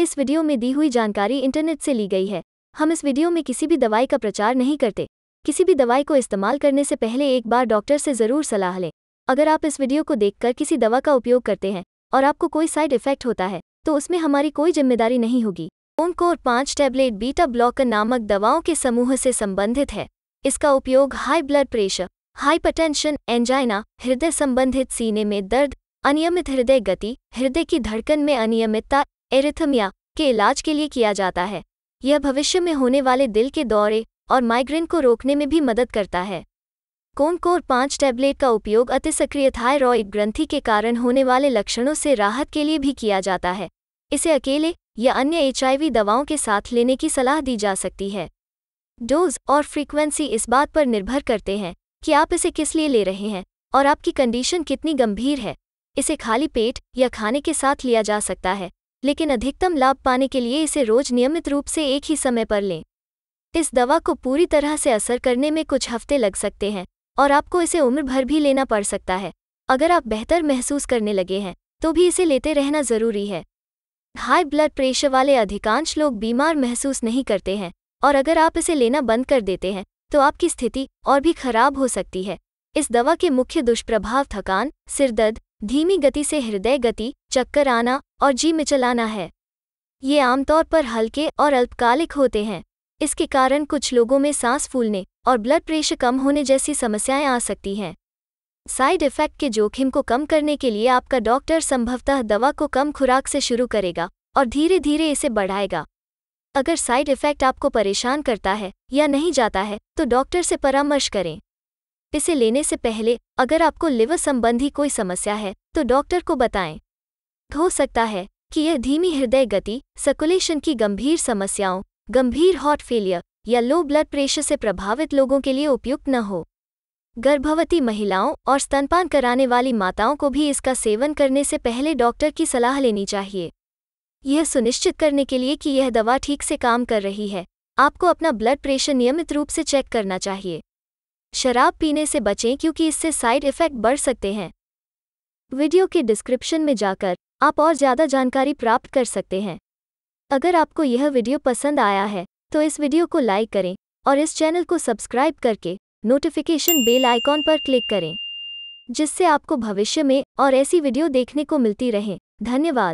इस वीडियो में दी हुई जानकारी इंटरनेट से ली गई है हम इस वीडियो में किसी भी दवाई का प्रचार नहीं करते किसी भी दवाई को इस्तेमाल करने से पहले एक बार डॉक्टर से ज़रूर सलाह लें अगर आप इस वीडियो को देखकर किसी दवा का उपयोग करते हैं और आपको कोई साइड इफेक्ट होता है तो उसमें हमारी कोई जिम्मेदारी नहीं होगी कोर पाँच टैबलेट बीटा ब्लॉकर नामक दवाओं के समूह से संबंधित है इसका उपयोग high blood pressure hypertension angina हृदय संबंधित सीने में दर्द अनियमित हृदय गति हृदय की धड़कन में अनियमितता एरिथमिया के इलाज के लिए किया जाता है यह भविष्य में होने वाले दिल के दौरे और माइग्रेन को रोकने में भी मदद करता है कोनकोर पाँच टैबलेट का उपयोग अति सक्रिय थायरॉयड ग्रंथि के कारण होने वाले लक्षणों से राहत के लिए भी किया जाता है इसे अकेले या अन्य एचआईवी दवाओं के साथ लेने की सलाह दी जा सकती है डोज और फ्रीक्वेंसी इस बात पर निर्भर करते हैं कि आप इसे किस लिए ले रहे हैं और आपकी कंडीशन कितनी गंभीर है इसे खाली पेट या खाने के साथ लिया जा सकता है लेकिन अधिकतम लाभ पाने के लिए इसे रोज नियमित रूप से एक ही समय पर लें इस दवा को पूरी तरह से असर करने में कुछ हफ्ते लग सकते हैं और आपको इसे उम्र भर भी लेना पड़ सकता है अगर आप बेहतर महसूस करने लगे हैं तो भी इसे लेते रहना ज़रूरी है हाई ब्लड प्रेशर वाले अधिकांश लोग बीमार महसूस नहीं करते हैं और अगर आप इसे लेना बंद कर देते हैं तो आपकी स्थिति और भी खराब हो सकती है इस दवा के मुख्य दुष्प्रभाव थकान सिरदर्द धीमी गति से हृदय गति चक्कर आना और जी मिचलाना है ये आमतौर पर हल्के और अल्पकालिक होते हैं इसके कारण कुछ लोगों में सांस फूलने और ब्लड प्रेशर कम होने जैसी समस्याएं आ सकती हैं साइड इफेक्ट के जोखिम को कम करने के लिए आपका डॉक्टर संभवतः दवा को कम खुराक से शुरू करेगा और धीरे धीरे इसे बढ़ाएगा अगर साइड इफेक्ट आपको परेशान करता है या नहीं जाता है तो डॉक्टर से परामर्श करें इसे लेने से पहले अगर आपको लिवर संबंधी कोई समस्या है तो डॉक्टर को बताएं हो सकता है कि यह धीमी हृदय गति सर्कुलेशन की गंभीर समस्याओं गंभीर हॉट फेलियर या लो ब्लड प्रेशर से प्रभावित लोगों के लिए उपयुक्त न हो गर्भवती महिलाओं और स्तनपान कराने वाली माताओं को भी इसका सेवन करने से पहले डॉक्टर की सलाह लेनी चाहिए यह सुनिश्चित करने के लिए कि यह दवा ठीक से काम कर रही है आपको अपना ब्लड प्रेशर नियमित रूप से चेक करना चाहिए शराब पीने से बचें क्योंकि इससे साइड इफ़ेक्ट बढ़ सकते हैं वीडियो के डिस्क्रिप्शन में जाकर आप और ज़्यादा जानकारी प्राप्त कर सकते हैं अगर आपको यह वीडियो पसंद आया है तो इस वीडियो को लाइक करें और इस चैनल को सब्सक्राइब करके नोटिफिकेशन बेल आइकॉन पर क्लिक करें जिससे आपको भविष्य में और ऐसी वीडियो देखने को मिलती रहें धन्यवाद